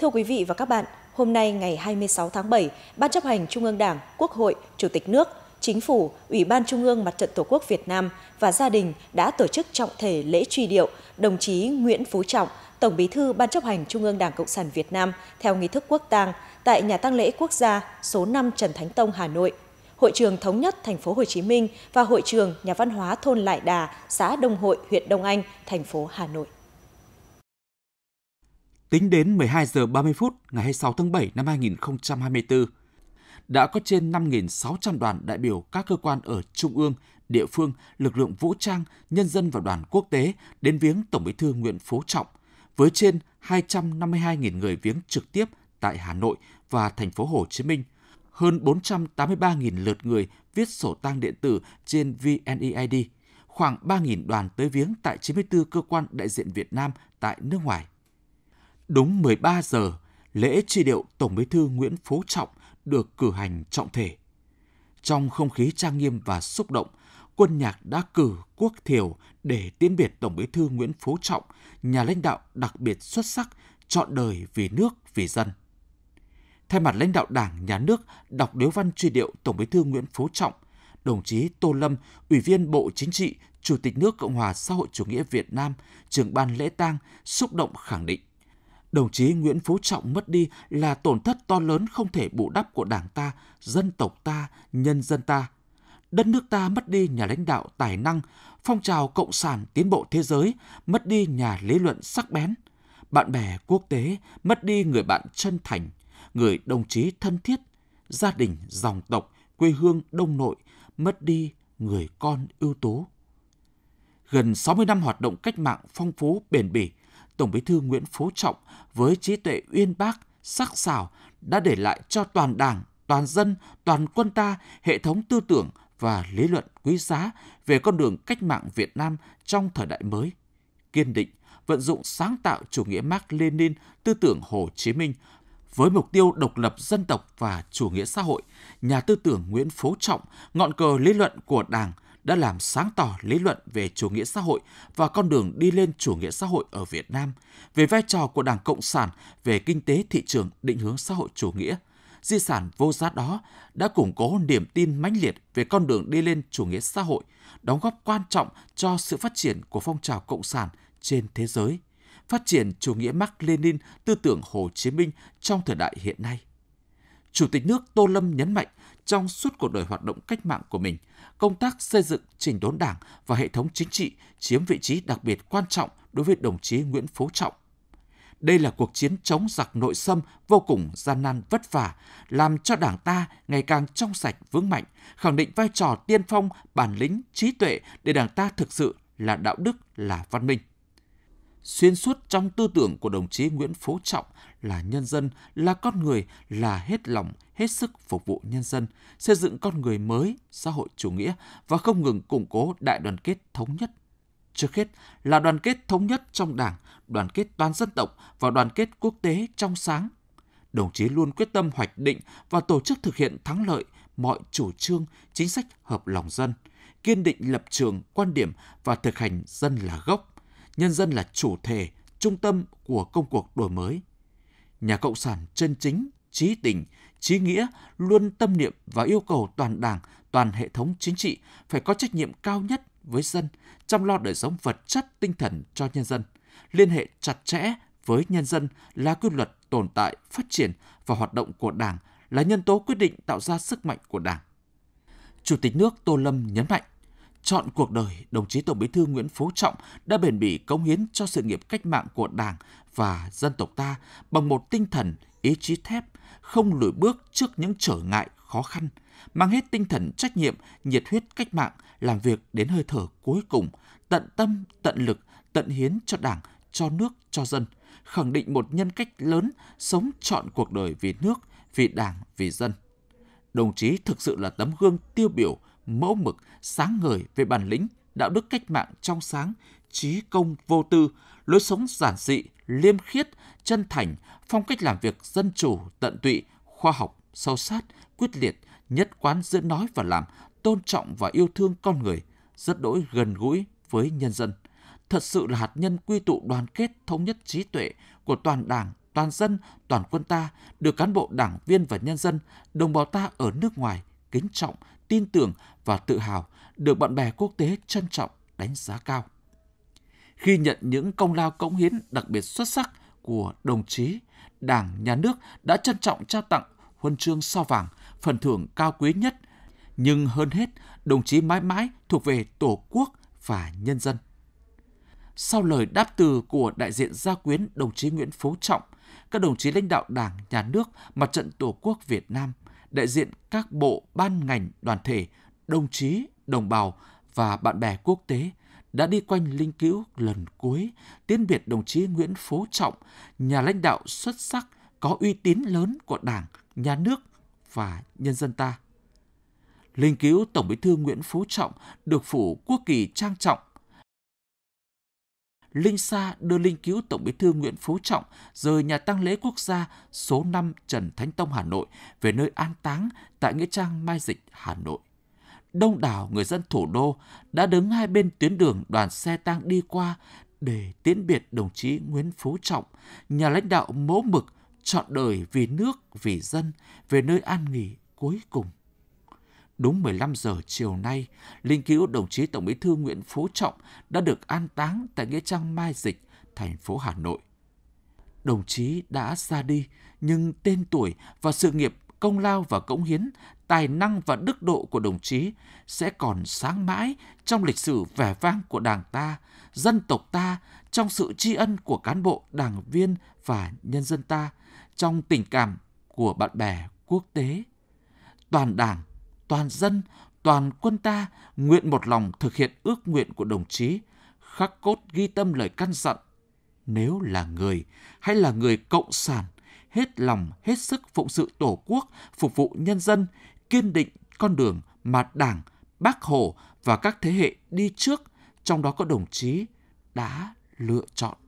Thưa quý vị và các bạn, hôm nay ngày 26 tháng 7, Ban chấp hành Trung ương Đảng, Quốc hội, Chủ tịch nước, Chính phủ, Ủy ban Trung ương Mặt trận Tổ quốc Việt Nam và gia đình đã tổ chức trọng thể lễ truy điệu đồng chí Nguyễn Phú Trọng, Tổng Bí thư Ban chấp hành Trung ương Đảng Cộng sản Việt Nam theo nghi thức quốc tang tại nhà tăng lễ quốc gia số 5 Trần Thánh Tông, Hà Nội. Hội trường Thống nhất Thành phố Hồ Chí Minh và Hội trường Nhà văn hóa thôn Lại Đà, xã Đông Hội, huyện Đông Anh, thành phố Hà Nội. Tính đến 12 giờ 30 phút ngày 26 tháng 7 năm 2024, đã có trên 5.600 đoàn đại biểu các cơ quan ở Trung ương, địa phương, lực lượng vũ trang, nhân dân và đoàn quốc tế đến viếng Tổng bí thư Nguyễn Phú Trọng, với trên 252.000 người viếng trực tiếp tại Hà Nội và thành phố Hồ Chí Minh, hơn 483.000 lượt người viết sổ tang điện tử trên VNEID, khoảng 3.000 đoàn tới viếng tại 94 cơ quan đại diện Việt Nam tại nước ngoài. Đúng 13 giờ, lễ truy điệu Tổng Bí thư Nguyễn Phú Trọng được cử hành trọng thể. Trong không khí trang nghiêm và xúc động, quân nhạc đã cử quốc thiểu để tiễn biệt Tổng Bí thư Nguyễn Phú Trọng, nhà lãnh đạo đặc biệt xuất sắc, chọn đời vì nước, vì dân. Thay mặt lãnh đạo Đảng, Nhà nước đọc điếu văn truy điệu Tổng Bí thư Nguyễn Phú Trọng, đồng chí Tô Lâm, Ủy viên Bộ Chính trị, Chủ tịch nước Cộng hòa xã hội chủ nghĩa Việt Nam, trưởng ban lễ tang, xúc động khẳng định đồng chí Nguyễn Phú Trọng mất đi là tổn thất to lớn không thể bù đắp của Đảng ta, dân tộc ta, nhân dân ta. Đất nước ta mất đi nhà lãnh đạo tài năng, phong trào cộng sản tiến bộ thế giới, mất đi nhà lý luận sắc bén. Bạn bè quốc tế mất đi người bạn chân thành, người đồng chí thân thiết, gia đình, dòng tộc, quê hương đông nội, mất đi người con ưu tú. Gần 60 năm hoạt động cách mạng phong phú bền bỉ, Tổng Bí thư Nguyễn Phú Trọng với trí tuệ uyên bác, sắc sảo đã để lại cho toàn Đảng, toàn dân, toàn quân ta hệ thống tư tưởng và lý luận quý giá về con đường cách mạng Việt Nam trong thời đại mới. Kiên định vận dụng sáng tạo chủ nghĩa Mark lênin tư tưởng Hồ Chí Minh với mục tiêu độc lập dân tộc và chủ nghĩa xã hội, nhà tư tưởng Nguyễn Phú Trọng, ngọn cờ lý luận của Đảng, đã làm sáng tỏ lý luận về chủ nghĩa xã hội và con đường đi lên chủ nghĩa xã hội ở Việt Nam, về vai trò của Đảng Cộng sản về kinh tế thị trường định hướng xã hội chủ nghĩa. Di sản vô giá đó đã củng cố niềm tin mãnh liệt về con đường đi lên chủ nghĩa xã hội, đóng góp quan trọng cho sự phát triển của phong trào cộng sản trên thế giới, phát triển chủ nghĩa Mark Lenin, tư tưởng Hồ Chí Minh trong thời đại hiện nay. Chủ tịch nước Tô Lâm nhấn mạnh trong suốt cuộc đời hoạt động cách mạng của mình, công tác xây dựng chỉnh đốn Đảng và hệ thống chính trị chiếm vị trí đặc biệt quan trọng đối với đồng chí Nguyễn Phú Trọng. Đây là cuộc chiến chống giặc nội xâm vô cùng gian nan vất vả, làm cho Đảng ta ngày càng trong sạch vững mạnh, khẳng định vai trò tiên phong, bản lĩnh, trí tuệ để Đảng ta thực sự là đạo đức, là văn minh xuyên suốt trong tư tưởng của đồng chí Nguyễn Phú Trọng là nhân dân, là con người, là hết lòng, hết sức phục vụ nhân dân, xây dựng con người mới, xã hội chủ nghĩa và không ngừng củng cố đại đoàn kết thống nhất. Trước hết là đoàn kết thống nhất trong đảng, đoàn kết toàn dân tộc và đoàn kết quốc tế trong sáng. Đồng chí luôn quyết tâm hoạch định và tổ chức thực hiện thắng lợi mọi chủ trương, chính sách hợp lòng dân, kiên định lập trường, quan điểm và thực hành dân là gốc, nhân dân là chủ thể, trung tâm của công cuộc đổi mới. Nhà Cộng sản chân chính, trí tình, trí nghĩa luôn tâm niệm và yêu cầu toàn đảng, toàn hệ thống chính trị phải có trách nhiệm cao nhất với dân, chăm lo đời sống vật chất tinh thần cho nhân dân, liên hệ chặt chẽ với nhân dân là quy luật tồn tại, phát triển và hoạt động của Đảng là nhân tố quyết định tạo ra sức mạnh của Đảng. Chủ tịch nước Tô Lâm nhấn mạnh, Chọn cuộc đời, đồng chí Tổng Bí thư Nguyễn Phú Trọng đã bền bỉ cống hiến cho sự nghiệp cách mạng của Đảng và dân tộc ta bằng một tinh thần, ý chí thép, không lùi bước trước những trở ngại, khó khăn, mang hết tinh thần trách nhiệm, nhiệt huyết cách mạng, làm việc đến hơi thở cuối cùng, tận tâm, tận lực, tận hiến cho Đảng, cho nước, cho dân, khẳng định một nhân cách lớn, sống trọn cuộc đời vì nước, vì Đảng, vì dân. Đồng chí thực sự là tấm gương tiêu biểu mẫu mực, sáng ngời về bản lĩnh, đạo đức cách mạng trong sáng, trí công vô tư, lối sống giản dị, liêm khiết, chân thành, phong cách làm việc dân chủ, tận tụy, khoa học, sâu sát, quyết liệt, nhất quán giữa nói và làm, tôn trọng và yêu thương con người, rất đỗi gần gũi với nhân dân. Thật sự là hạt nhân quy tụ đoàn kết thống nhất trí tuệ của toàn đảng, toàn dân, toàn quân ta, được cán bộ đảng viên và nhân dân, đồng bào ta ở nước ngoài kính trọng, tin tưởng và tự hào được bạn bè quốc tế trân trọng đánh giá cao. Khi nhận những công lao cống hiến đặc biệt xuất sắc của đồng chí, Đảng, Nhà nước đã trân trọng trao tặng huân chương sao vàng, phần thưởng cao quý nhất. Nhưng hơn hết, đồng chí mãi mãi thuộc về Tổ quốc và nhân dân. Sau lời đáp từ của đại diện gia quyến đồng chí Nguyễn Phú Trọng, các đồng chí lãnh đạo Đảng, Nhà nước, Mặt trận Tổ quốc Việt Nam – đại diện các bộ, ban ngành, đoàn thể, đồng chí, đồng bào và bạn bè quốc tế đã đi quanh linh cữu lần cuối tiễn biệt đồng chí Nguyễn Phú Trọng, nhà lãnh đạo xuất sắc có uy tín lớn của Đảng, Nhà nước và nhân dân ta. Linh cữu Tổng Bí thư Nguyễn Phú Trọng được phủ quốc kỳ trang trọng Linh Sa đưa linh cứu Tổng Bí thư Nguyễn Phú Trọng rời nhà tang lễ quốc gia số 5 Trần Thánh Tông Hà Nội về nơi an táng tại nghĩa trang Mai Dịch Hà Nội. Đông đảo người dân thủ đô đã đứng hai bên tuyến đường đoàn xe tang đi qua để tiễn biệt đồng chí Nguyễn Phú Trọng, nhà lãnh đạo mẫu mực chọn đời vì nước, vì dân, về nơi an nghỉ cuối cùng. Đúng 15 giờ chiều nay, linh cữu đồng chí Tổng Bí thư Nguyễn Phú Trọng đã được an táng tại nghĩa trang Mai Dịch, thành phố Hà Nội. Đồng chí đã ra đi, nhưng tên tuổi và sự nghiệp công lao và cống hiến, tài năng và đức độ của đồng chí sẽ còn sáng mãi trong lịch sử vẻ vang của Đảng ta, dân tộc ta, trong sự tri ân của cán bộ, đảng viên và nhân dân ta, trong tình cảm của bạn bè quốc tế. Toàn Đảng, toàn dân, toàn quân ta nguyện một lòng thực hiện ước nguyện của đồng chí, khắc cốt ghi tâm lời căn dặn. Nếu là người hay là người cộng sản, hết lòng, hết sức phụng sự tổ quốc, phục vụ nhân dân, kiên định con đường mà Đảng, Bác Hồ và các thế hệ đi trước, trong đó có đồng chí, đã lựa chọn.